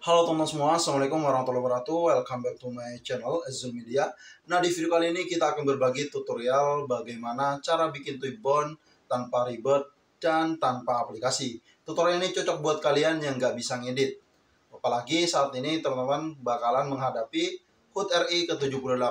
Halo teman-teman semua, Assalamualaikum warahmatullahi wabarakatuh Welcome back to my channel, Azul Media Nah di video kali ini kita akan berbagi tutorial bagaimana cara bikin Twibbon tanpa ribet dan tanpa aplikasi Tutorial ini cocok buat kalian yang nggak bisa ngedit Apalagi saat ini teman-teman bakalan menghadapi HUT RI ke-78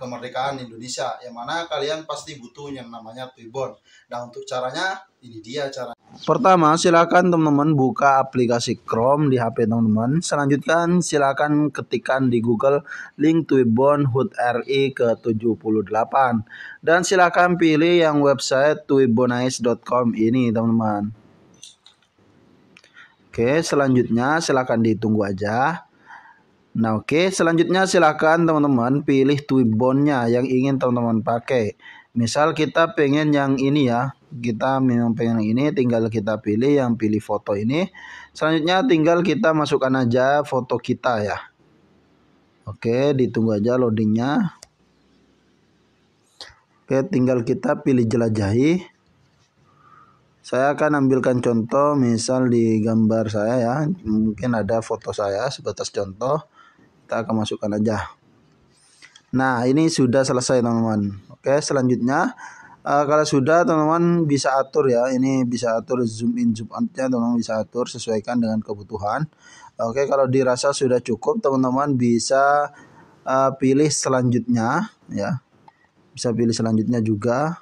kemerdekaan Indonesia yang mana kalian pasti butuh yang namanya Twibbon. Nah untuk caranya ini dia cara. Pertama silakan teman-teman buka aplikasi Chrome di HP teman-teman. Selanjutnya silakan ketikkan di Google link Twibbon HUT RI ke-78 dan silakan pilih yang website twibbonice.com ini teman-teman. Oke, selanjutnya silakan ditunggu aja. Nah oke, okay. selanjutnya silahkan teman-teman pilih twibbonnya yang ingin teman-teman pakai. Misal kita pengen yang ini ya, kita memang pengen yang ini, tinggal kita pilih yang pilih foto ini. Selanjutnya tinggal kita masukkan aja foto kita ya. Oke, ditunggu aja loadingnya. Oke, tinggal kita pilih jelajahi. Saya akan ambilkan contoh, misal di gambar saya ya, mungkin ada foto saya sebatas contoh kita akan masukkan aja nah ini sudah selesai teman-teman oke selanjutnya uh, kalau sudah teman-teman bisa atur ya ini bisa atur zoom in zoom outnya teman-teman bisa atur sesuaikan dengan kebutuhan oke kalau dirasa sudah cukup teman-teman bisa uh, pilih selanjutnya ya bisa pilih selanjutnya juga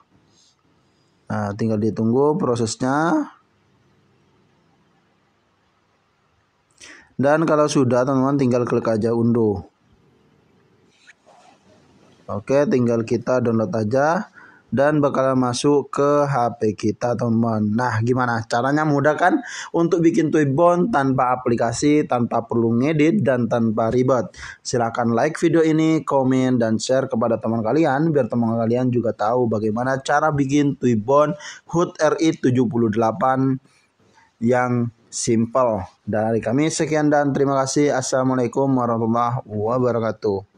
nah tinggal ditunggu prosesnya Dan kalau sudah teman-teman tinggal klik aja unduh. Oke, tinggal kita download aja dan bakalan masuk ke HP kita teman. teman Nah gimana caranya mudah kan untuk bikin Twibbon tanpa aplikasi, tanpa perlu ngedit dan tanpa ribet. Silahkan like video ini, komen dan share kepada teman kalian biar teman kalian juga tahu bagaimana cara bikin Twibbon Hood RI 78 yang simple. Dari kami sekian dan terima kasih. Assalamualaikum warahmatullahi wabarakatuh.